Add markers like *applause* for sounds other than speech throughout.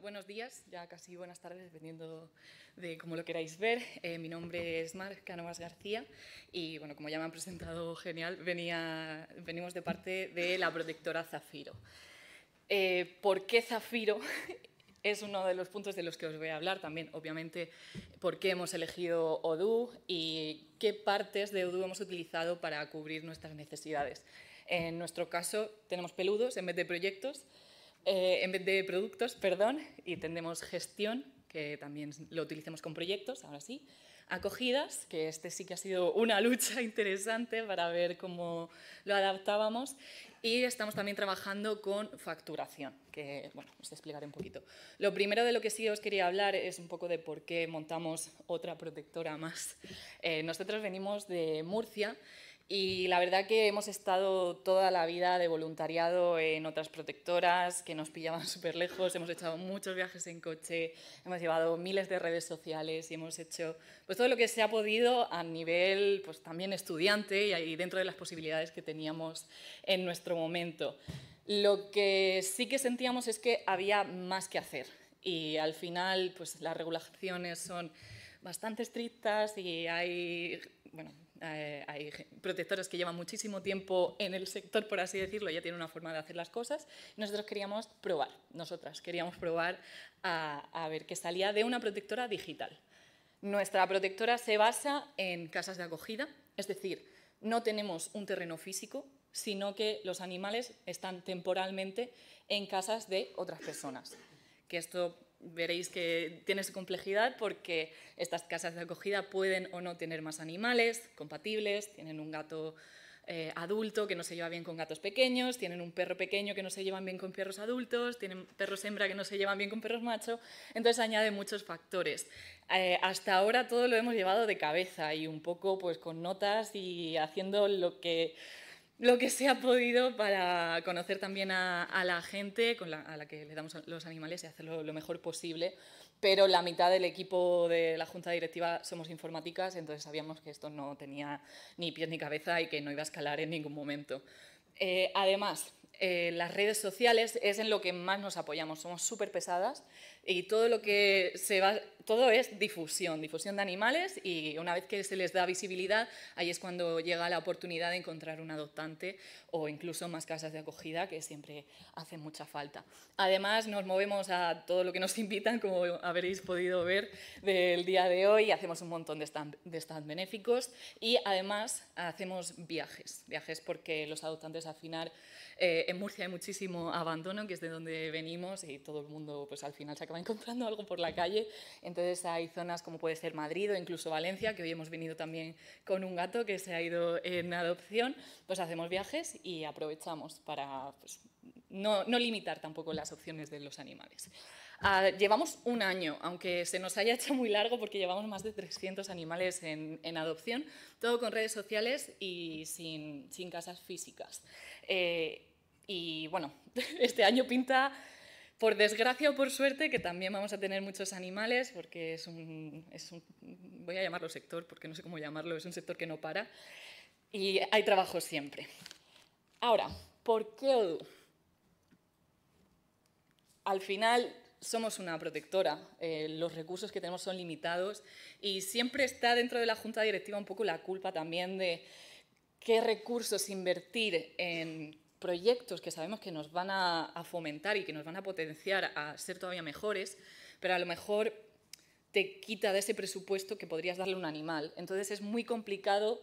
buenos días, ya casi buenas tardes, dependiendo de cómo lo queráis ver. Eh, mi nombre es Mar Canovas García y, bueno, como ya me han presentado genial, venimos de parte de la protectora Zafiro. Eh, ¿Por qué Zafiro? *laughs* es uno de los puntos de los que os voy a hablar también, obviamente, por qué hemos elegido ODU y qué partes de ODU hemos utilizado para cubrir nuestras necesidades. En nuestro caso, tenemos peludos en vez de proyectos eh, en vez de productos, perdón, y tendremos gestión, que también lo utilicemos con proyectos, ahora sí. Acogidas, que este sí que ha sido una *laughs* lucha interesante para ver cómo lo adaptábamos. Y estamos también trabajando con facturación, que bueno, os explicaré un poquito. Lo primero de lo que sí os quería hablar es un poco de por qué montamos otra protectora más. Eh, nosotros venimos de Murcia y la verdad que hemos estado toda la vida de voluntariado en otras protectoras que nos pillaban súper *laughs* lejos, hemos echado muchos viajes en coche, hemos llevado miles de redes sociales y hemos hecho pues, todo lo que se ha podido a nivel pues, también estudiante y ahí dentro de las posibilidades que teníamos en nuestro momento. Lo que sí que sentíamos es que había más que hacer y al final pues, las regulaciones son bastante estrictas y hay bueno, eh, hay protectores que llevan muchísimo tiempo en el sector, por así decirlo, ya tienen una forma de hacer las cosas. Nosotros queríamos probar, nosotras queríamos probar a, a ver qué salía de una protectora digital. Nuestra protectora se basa en casas de acogida, es decir, no tenemos un terreno físico, sino que los animales están temporalmente en casas de otras personas. Que esto veréis que tiene su complejidad porque estas casas de acogida pueden o no tener más animales compatibles, tienen un gato eh, adulto que no se lleva bien con gatos pequeños, tienen un perro pequeño que no se llevan bien con perros adultos, tienen perros hembra que no se llevan bien con perros macho, entonces añade muchos factores. Eh, hasta ahora todo lo hemos llevado de cabeza y un poco pues con notas y haciendo lo que lo que se ha podido para conocer también a, la gente con la, a la que le damos los animales y hacerlo lo mejor posible. Pero la mitad del equipo de la junta directiva somos informáticas, entonces sabíamos que esto no tenía ni pies ni cabeza y que no iba a escalar en ningún momento. Eh, además, eh, las redes sociales es en lo que más nos apoyamos. Somos súper pesadas y todo lo que se va, todo es difusión, difusión de animales y una vez que se les da visibilidad, ahí es cuando llega la oportunidad de encontrar un adoptante o incluso más casas de acogida que siempre hacen mucha falta. Además, nos movemos a todo lo que nos *laughs* invitan, como habréis podido ver del día de hoy, hacemos un montón de stand, de benéficos y además hacemos viajes, viajes porque los adoptantes al final eh, en Murcia hay muchísimo abandono, que es de donde venimos y todo el mundo pues al final se acaba encontrando algo por la calle. Entonces hay zonas como puede ser Madrid o incluso Valencia, que hoy hemos venido también con un gato que se ha ido en adopción, pues hacemos viajes y aprovechamos para pues, no, no, limitar tampoco las opciones de los animales. Ah, llevamos un año, aunque se nos haya hecho muy largo porque llevamos más de 300 animales en, en adopción, todo con redes sociales y sin, sin casas físicas. Eh, y bueno, *laughs* este año pinta por desgracia o por suerte, que también vamos a tener muchos animales, porque es un, voy a llamarlo sector, porque no sé cómo llamarlo, es un sector que no para, y hay trabajo siempre. Ahora, ¿por qué Al final, somos una protectora, eh, los recursos que tenemos son limitados y siempre está dentro de la Junta Directiva un poco la culpa también de qué recursos invertir en proyectos que sabemos que nos van a, fomentar y que nos van a potenciar a ser todavía mejores, pero a lo mejor te quita de ese presupuesto que podrías darle un animal. Entonces es muy complicado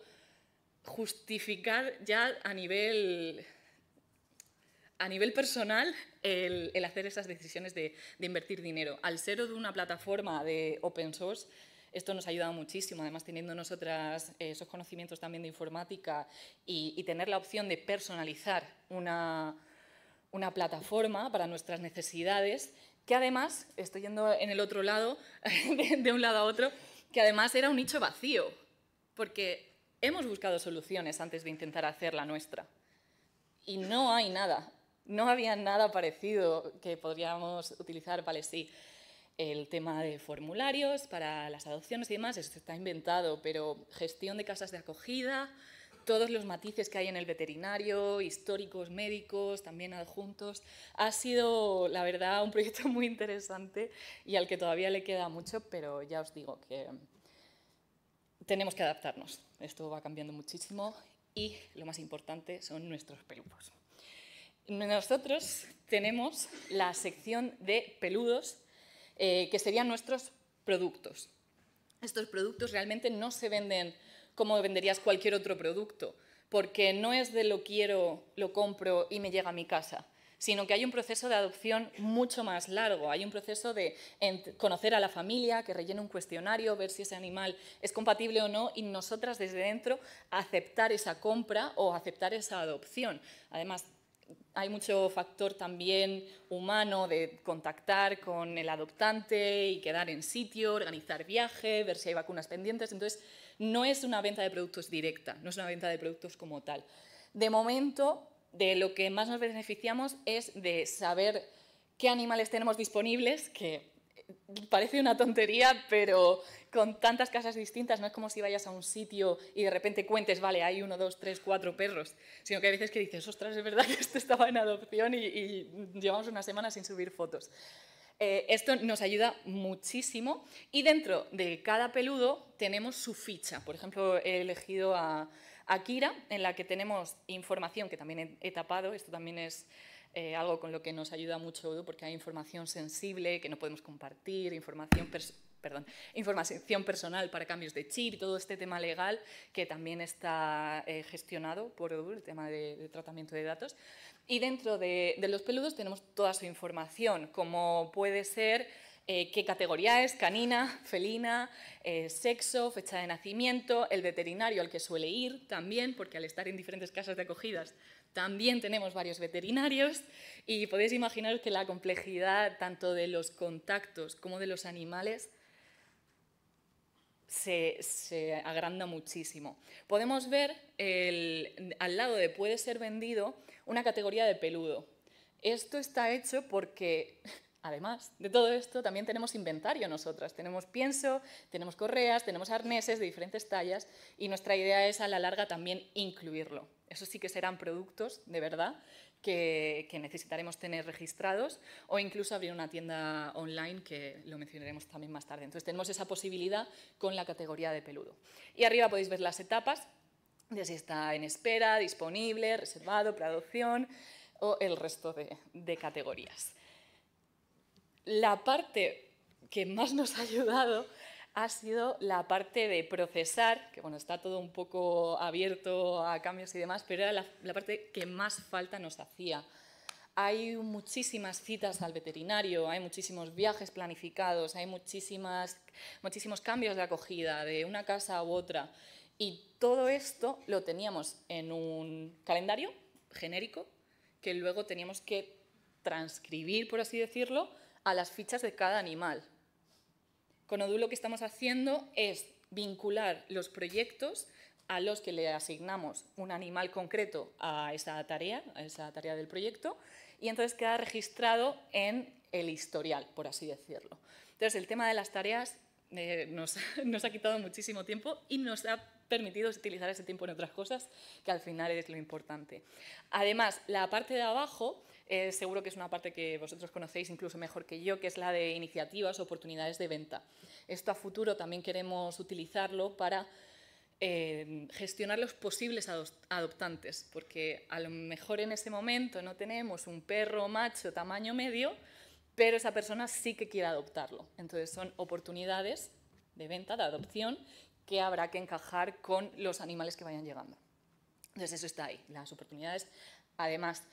justificar ya a nivel, a nivel personal el, hacer esas decisiones de, de, invertir dinero. Al ser de una plataforma de open source, esto nos ha ayudado muchísimo, además teniendo nosotras eh, esos conocimientos también de informática y, tener la opción de personalizar una, una plataforma para nuestras necesidades, que además, estoy yendo en el otro lado, *laughs* de un lado a otro, que además era un nicho vacío, porque hemos buscado soluciones antes de intentar hacer la nuestra. Y no hay nada, no había nada parecido que podríamos utilizar, vale, sí. El tema de formularios para las adopciones y demás, esto está inventado, pero gestión de casas de acogida, todos los matices que hay en el veterinario, históricos, médicos, también adjuntos. Ha sido, la verdad, un proyecto muy interesante y al que todavía le queda mucho, pero ya os digo que tenemos que adaptarnos. Esto va cambiando muchísimo y lo más importante son nuestros peludos. Nosotros tenemos la sección de peludos eh, que serían nuestros productos. Estos productos realmente no se venden como venderías cualquier otro producto, porque no es de lo quiero, lo compro y me llega a mi casa sino que hay un proceso de adopción mucho más largo. Hay un proceso de conocer a la familia, que rellene un cuestionario, ver si ese animal es compatible o no, y nosotras desde dentro aceptar esa compra o aceptar esa adopción. Además, hay mucho factor también humano de contactar con el adoptante y quedar en sitio, organizar viaje, ver si hay vacunas pendientes. Entonces, no es una venta de productos directa, no es una venta de productos como tal. De momento, de lo que más nos beneficiamos es de saber qué animales tenemos disponibles, que parece una tontería, pero con tantas casas distintas, no es como si vayas a un sitio y de repente cuentes, vale, hay uno, dos, tres, cuatro perros, sino que hay veces que dices, ostras, es verdad que esto estaba en adopción y, llevamos una semana sin subir fotos. Eh, esto nos ayuda muchísimo y dentro de cada peludo tenemos su ficha. Por ejemplo, he elegido a, Kira, en la que tenemos información que también he, tapado, esto también es eh, algo con lo que nos ayuda mucho porque hay información sensible que no podemos compartir, información personal perdón, información personal para cambios de chip, y todo este tema legal que también está eh, gestionado por el tema de, tratamiento de datos. Y dentro de, los peludos tenemos toda su información, como puede ser eh, qué categoría es, canina, felina, eh, sexo, fecha de nacimiento, el veterinario al que suele ir también, porque al estar en diferentes casas de acogidas también tenemos varios veterinarios y podéis imaginaros que la complejidad tanto de los contactos como de los animales se, agranda muchísimo. Podemos ver al lado de puede ser vendido una categoría de peludo. Esto está hecho porque *laughs* Además de todo esto, también tenemos inventario nosotras. Tenemos pienso, tenemos correas, tenemos arneses de diferentes tallas y nuestra idea es a la larga también incluirlo. Eso sí que serán productos, de verdad, que, necesitaremos tener registrados o incluso abrir una tienda online, que lo mencionaremos también más tarde. Entonces tenemos esa posibilidad con la categoría de peludo. Y arriba podéis ver las etapas de si está en espera, disponible, reservado, producción o el resto de categorías. La parte que más nos ha ayudado ha sido la parte de procesar, que bueno, está todo un poco abierto a cambios y demás, pero era la, parte que más falta nos hacía. Hay muchísimas citas al veterinario, hay muchísimos viajes planificados, hay muchísimas, muchísimos cambios de acogida de una casa u otra. Y todo esto lo teníamos en un calendario genérico que luego teníamos que transcribir, por así decirlo, a las fichas de cada animal. Con lo que estamos haciendo es vincular los proyectos a los que le asignamos un animal concreto a esa tarea, a esa tarea del proyecto, y entonces queda registrado en el historial, por así decirlo. Entonces, el tema de las tareas eh, nos, *laughs* nos, ha quitado muchísimo tiempo y nos ha permitido utilizar ese tiempo en otras cosas, que al final es lo importante. Además, la parte de abajo eh, seguro que es una parte que vosotros conocéis incluso mejor que yo, que es la de iniciativas, oportunidades de venta. Esto a futuro también queremos utilizarlo para eh, gestionar los posibles adoptantes, porque a lo mejor en ese momento no tenemos un perro macho tamaño medio, pero esa persona sí que quiere adoptarlo. Entonces son oportunidades de venta, de adopción, que habrá que encajar con los animales que vayan llegando. Entonces eso está ahí, las oportunidades. Además,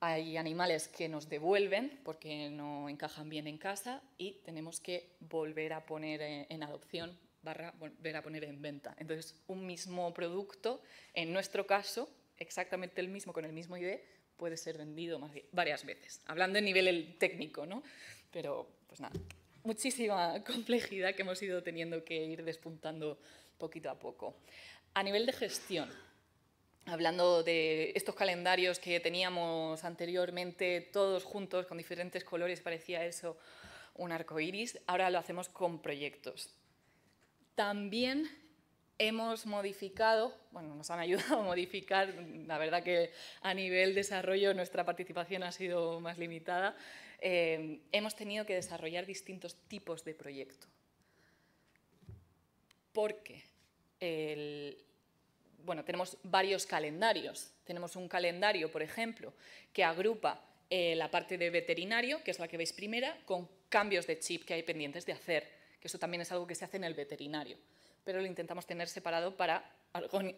hay animales que nos devuelven porque no encajan bien en casa y tenemos que volver a poner eh, en adopción barra volver a poner en venta. Entonces, un mismo producto, en nuestro caso, exactamente el mismo con el mismo ID, puede ser vendido varias veces, hablando en nivel técnico, ¿no? Pero, pues nada, muchísima *laughs* complejidad que hemos ido teniendo que ir despuntando poquito a poco. A nivel de gestión, hablando de estos calendarios que teníamos anteriormente todos juntos con diferentes colores, parecía eso un arco iris, ahora lo hacemos con proyectos. También hemos modificado, bueno, nos han ayudado a modificar, la verdad que a nivel desarrollo nuestra participación ha sido más limitada, eh, hemos tenido que desarrollar distintos tipos de proyecto. Porque el, bueno, tenemos varios calendarios. Tenemos un calendario, por ejemplo, que agrupa eh, la parte de veterinario, que es la que veis primera, con cambios de chip que hay pendientes de hacer, que eso también es algo que se hace en el veterinario, pero lo intentamos tener separado para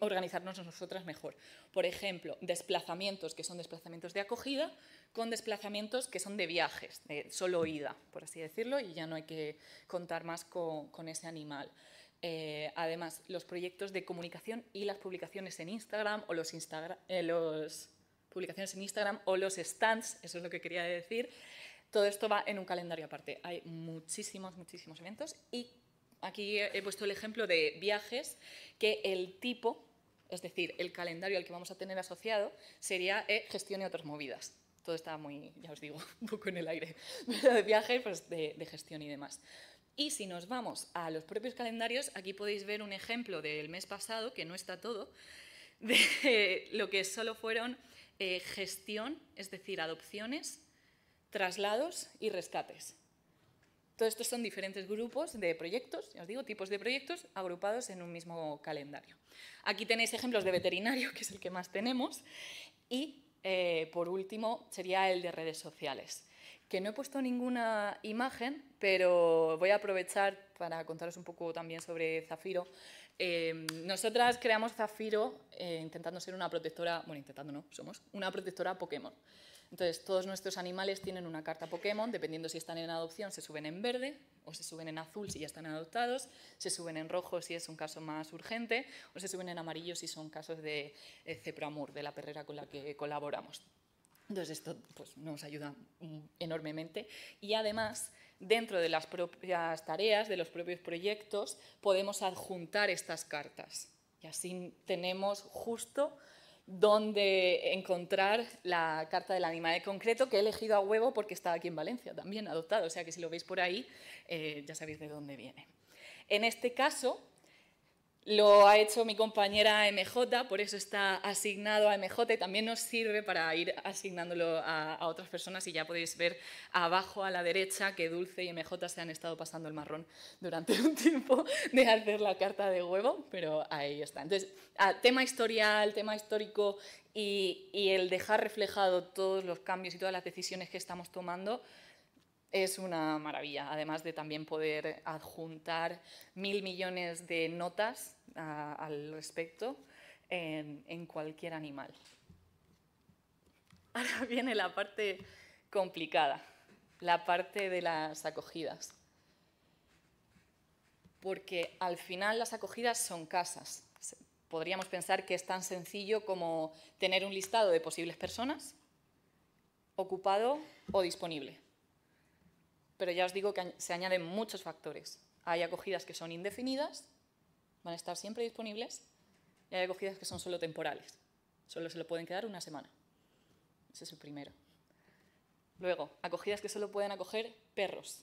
organizarnos nosotras mejor. Por ejemplo, desplazamientos que son desplazamientos de acogida con desplazamientos que son de viajes, solo ida, por así decirlo, y ya no hay que contar más con ese animal. Eh, además, los proyectos de comunicación y las publicaciones en Instagram o los, Instagram, eh, los publicaciones en Instagram o los stands, eso es lo que quería decir. Todo esto va en un calendario aparte. Hay muchísimos, muchísimos eventos y aquí he puesto el ejemplo de viajes que el tipo, es decir, el calendario al que vamos a tener asociado sería eh, gestión y otras movidas. Todo está muy, ya os digo, *laughs* un poco en el aire, *laughs* de viajes, pues de gestión y demás. Y si nos vamos a los propios calendarios, aquí podéis ver un ejemplo del mes pasado, que no está todo, de *laughs* lo que solo fueron eh, gestión, es decir, adopciones, traslados y rescates. Todos estos son diferentes grupos de proyectos, ya os digo, tipos de proyectos agrupados en un mismo calendario. Aquí tenéis ejemplos de veterinario, *laughs* que es el que más tenemos, y eh, por último sería el de redes sociales que no he puesto ninguna imagen, pero voy a aprovechar para contaros un poco también sobre Zafiro. Em, nosotras creamos Zafiro eh, intentando ser una protectora, bueno, intentando no, somos una protectora Pokémon. Entonces, todos nuestros animales tienen una carta Pokémon, dependiendo si están en adopción, se suben en verde o se suben en azul si ya están adoptados, se suben en rojo si es un caso más urgente o se suben en amarillo si son casos de, eh, cepro amor de la perrera con la que colaboramos. Entonces esto pues, nos ayuda mm, enormemente y además dentro de las propias tareas, de los propios proyectos, podemos adjuntar estas cartas y así tenemos justo dónde encontrar la carta del animal concreto que he elegido a huevo porque está aquí en Valencia también adoptado, o sea que si lo veis por ahí eh, ya sabéis de dónde viene. En este caso, lo ha hecho mi compañera MJ, por eso está asignado a MJ y también nos sirve para ir asignándolo a, otras personas y ya podéis ver abajo a la derecha que Dulce y MJ se han estado pasando el marrón durante un tiempo de hacer la carta de huevo, pero ahí está. Entonces, ah, tema historial, tema histórico y, y el dejar reflejado todos los cambios y todas las decisiones que estamos tomando es una maravilla, además de también poder adjuntar mil millones de notas ah, al respecto en cualquier animal. Ahora *laughs* viene la parte complicada, la parte de las acogidas. Porque al final las acogidas son casas. Podríamos pensar que es tan sencillo como tener un listado de posibles personas ocupado o disponible pero ya os digo que se añaden muchos factores. Hay acogidas que son indefinidas, van a estar siempre disponibles, y hay acogidas que son solo temporales, solo se lo pueden quedar una semana. Ese es el primero. Luego, acogidas que solo pueden acoger perros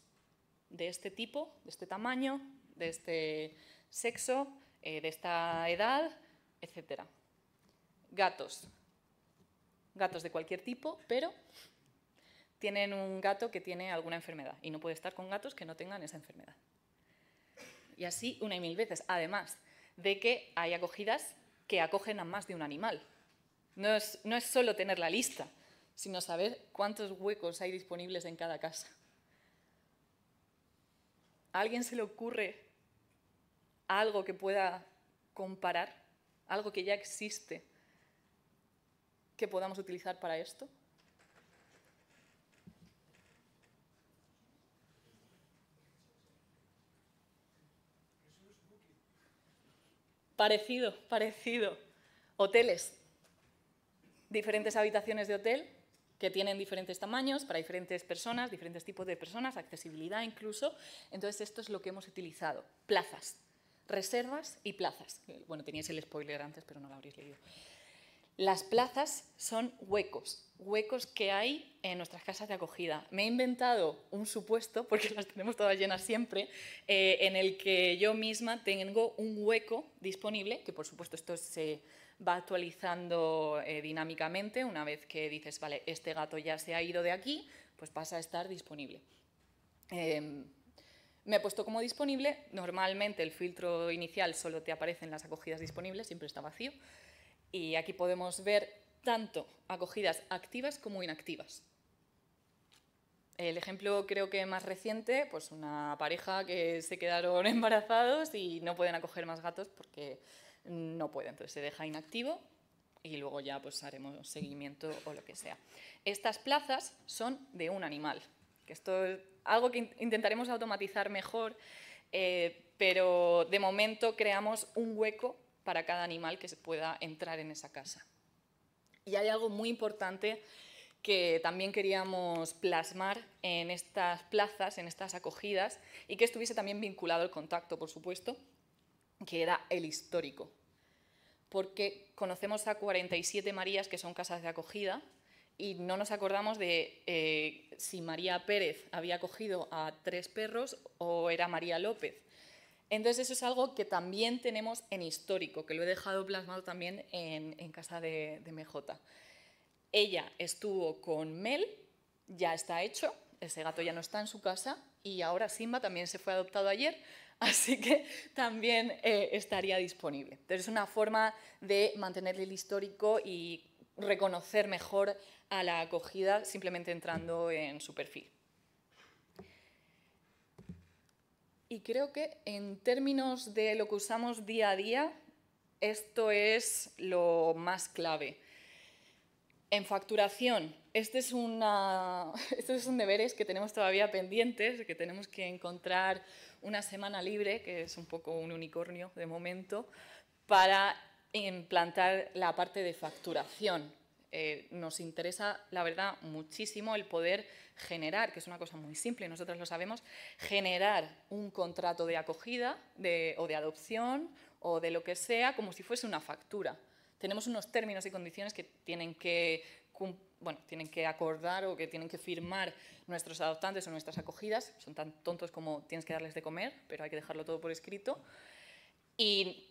de este tipo, de este tamaño, de este sexo, eh, de esta edad, etc. Gatos. Gatos de cualquier tipo, pero tienen un gato que tiene alguna enfermedad y no puede estar con gatos que no tengan esa enfermedad. Y así una y mil veces. Además de que hay acogidas que acogen a más de un animal. No es, no es solo tener la lista, sino saber cuántos huecos hay disponibles en cada casa. ¿A alguien se le ocurre algo que pueda comparar? ¿Algo que ya existe que podamos utilizar para esto? Parecido, parecido. Hoteles. Diferentes habitaciones de hotel que tienen diferentes tamaños para diferentes personas, diferentes tipos de personas, accesibilidad incluso. Entonces, esto es lo que hemos utilizado. Plazas, reservas y plazas. Bueno, teníais el spoiler antes, pero no lo habréis leído. Las plazas son huecos, huecos que hay en nuestras casas de acogida. Me he inventado un supuesto, porque *laughs* las tenemos todas llenas siempre, eh, en el que yo misma tengo un hueco disponible, que por supuesto esto se va actualizando eh, dinámicamente, una vez que dices, vale, este gato ya se ha ido de aquí, pues pasa a estar disponible. Em, me he puesto como disponible, normalmente el filtro inicial solo te aparece en las acogidas disponibles, siempre está vacío. Y aquí podemos ver tanto acogidas activas como inactivas. El ejemplo creo que más reciente, pues una pareja que se quedaron *laughs* embarazados y no pueden acoger más gatos porque no pueden, entonces se deja inactivo y luego ya pues haremos seguimiento o lo que sea. Estas plazas son de un animal, que esto es algo que intentaremos automatizar mejor, eh, pero de momento creamos un hueco para cada animal que se pueda entrar en esa casa. Y hay algo muy importante que también queríamos plasmar en estas plazas, en estas acogidas, y que estuviese también vinculado al contacto, por supuesto, que era el histórico. Porque conocemos a 47 Marías que son casas de acogida y no nos acordamos de eh, si María Pérez había acogido a tres perros o era María López. Entonces eso es algo que también tenemos en histórico, que lo he dejado plasmado también en, casa de, MJ. Ella estuvo con Mel, ya está hecho, ese gato ya no está en su casa y ahora Simba también se fue adoptado ayer, *laughs* así que también eh, estaría disponible. Entonces es una forma de mantener el histórico y reconocer mejor a la acogida simplemente entrando en su perfil. Y creo que en términos de lo que usamos día a día, esto es lo más clave. En facturación, este es *laughs* estos son deberes que tenemos todavía pendientes, que tenemos que encontrar una semana libre, que es un poco un unicornio de momento, para implantar la parte de facturación. Eh, nos interesa, la verdad, muchísimo el poder generar, que es una cosa muy simple, nosotros lo sabemos, generar un contrato de acogida o de adopción o de lo que sea, como si fuese una factura. Tenemos unos términos y condiciones que tienen que, bueno, tienen que acordar o que tienen que firmar nuestros adoptantes o nuestras acogidas. Son tan tontos como tienes que darles de comer, pero hay que dejarlo todo por escrito. Y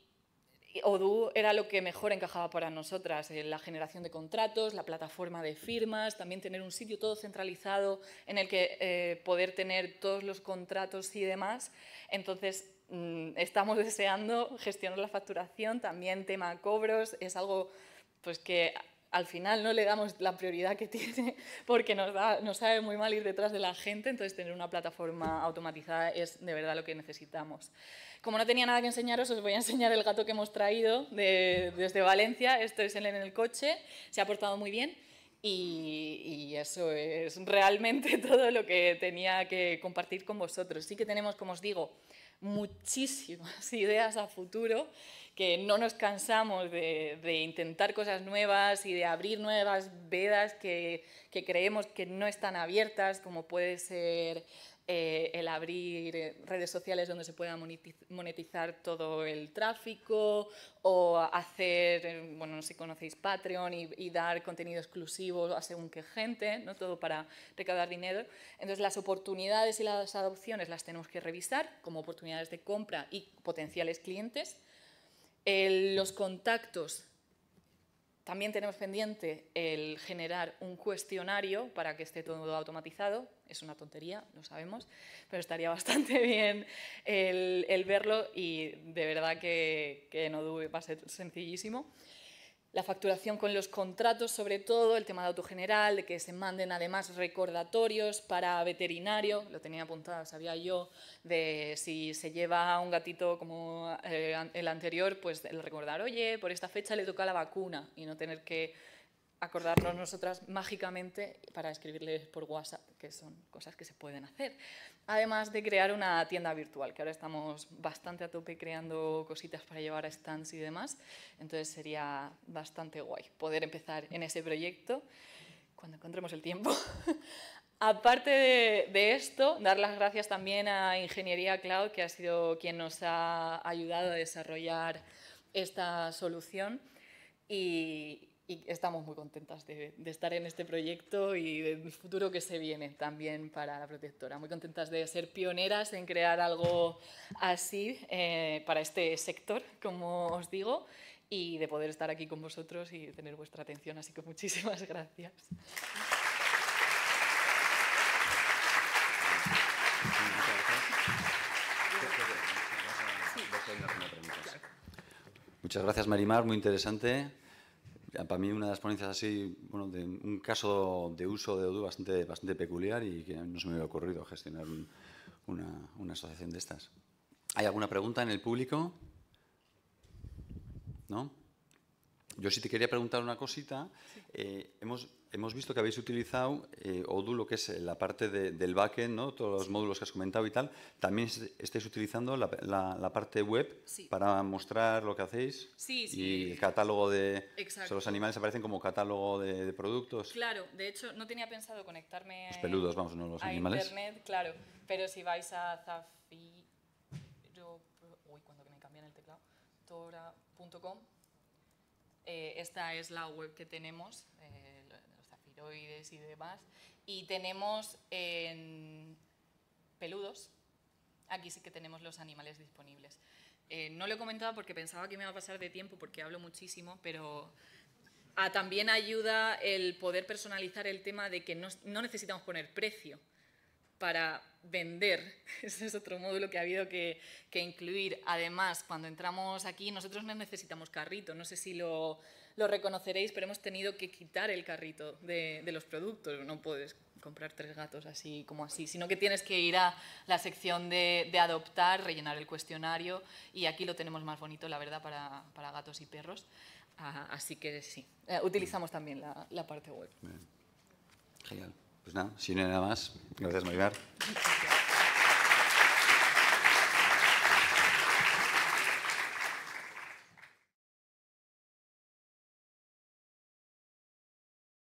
Odu era lo que mejor encajaba para nosotras, eh, la generación de contratos, la plataforma de firmas, también tener un sitio todo centralizado en el que eh, poder tener todos los contratos y demás. Entonces, mm, estamos *laughs* deseando gestionar la facturación, también tema cobros, es algo pues que al final no le damos la prioridad que *laughs* tiene porque nos, da, sabe muy mal ir detrás de la gente, entonces tener una plataforma automatizada es de verdad lo que necesitamos. Como no tenía nada que enseñaros, os voy a enseñar el gato que hemos traído desde Valencia, esto es el en el coche, se ha portado muy bien. y, eso es realmente *laughs* todo lo que tenía que compartir con vosotros. Sí que tenemos, como os digo, muchísimas *laughs* ideas a futuro que no nos cansamos de, intentar cosas nuevas y de abrir nuevas vedas que, creemos que no están abiertas, como puede ser eh, el abrir redes sociales donde se pueda monetizar todo el tráfico o hacer, bueno, no sé si conocéis Patreon y, dar contenido exclusivo a según qué gente, ¿no? todo para recaudar dinero. Entonces las oportunidades y las adopciones las tenemos que revisar como oportunidades de compra y potenciales clientes los contactos. También tenemos pendiente el generar un cuestionario para que esté todo automatizado. Es una tontería, lo sabemos, pero estaría *laughs* bastante bien el, verlo y de verdad que, que no dude, va a ser sencillísimo la facturación con los contratos, sobre todo el tema de auto general de que se manden además recordatorios para veterinario, lo tenía apuntado, sabía yo, de si se lleva un gatito como eh, el anterior, pues el recordar, oye, por esta fecha le toca la vacuna y no tener que acordarnos nosotras mágicamente para escribirles por WhatsApp, que son cosas que se pueden hacer. Además de crear una tienda virtual, que ahora estamos bastante a tope creando cositas para llevar a stands y demás, entonces sería bastante guay poder empezar en ese proyecto cuando encontremos el tiempo. *laughs* Aparte de, esto, dar las gracias también a Ingeniería Cloud, que ha sido quien nos ha ayudado a desarrollar esta solución. Y, y estamos muy contentas de, estar en este proyecto y del futuro que se viene también para la protectora. Muy contentas de ser pioneras en crear algo así eh, para este sector, como os digo, y de poder estar aquí con vosotros y tener vuestra atención. Así que muchísimas *laughs* gracias. Muchas gracias, Marimar. Muy interesante para mí una de las ponencias así, bueno, de un caso de uso de Odoo bastante, bastante peculiar y que no se me había ocurrido gestionar una, asociación de estas. ¿Hay alguna pregunta en el público? ¿No? Yo sí te quería preguntar una cosita. Eh, hemos hemos visto que habéis utilizado eh, Odu, lo que es eh, la parte del backend, ¿no? todos los módulos que has comentado y tal. También estáis utilizando la, parte web para mostrar lo que hacéis. Y el catálogo de... Exacto. los animales aparecen como catálogo de, productos. Claro, de hecho no tenía pensado conectarme... Los peludos, vamos, no los a animales. internet, claro. Pero si vais a zafiro... Uy, cuando me cambian el teclado. Tora.com. Eh, esta es la web que tenemos y demás. Y tenemos peludos, aquí sí que tenemos los animales disponibles. Eh, no lo he comentado porque pensaba que me iba a pasar de tiempo porque hablo muchísimo, pero ah, también ayuda el poder personalizar el tema de que no necesitamos poner precio para vender. *laughs* Ese es otro módulo que ha habido que, incluir. Además, cuando entramos aquí, nosotros no necesitamos carrito, no sé si lo, reconoceréis, pero hemos tenido que quitar el carrito de, los productos. No puedes comprar tres gatos así como así, sino que tienes que ir a la sección de, adoptar, rellenar el cuestionario y aquí lo tenemos más bonito, la verdad, para, gatos y perros. Ah, así que sí, eh, utilizamos también la, parte web. Genial. Pues nada, si no hay nada más, gracias Maribar.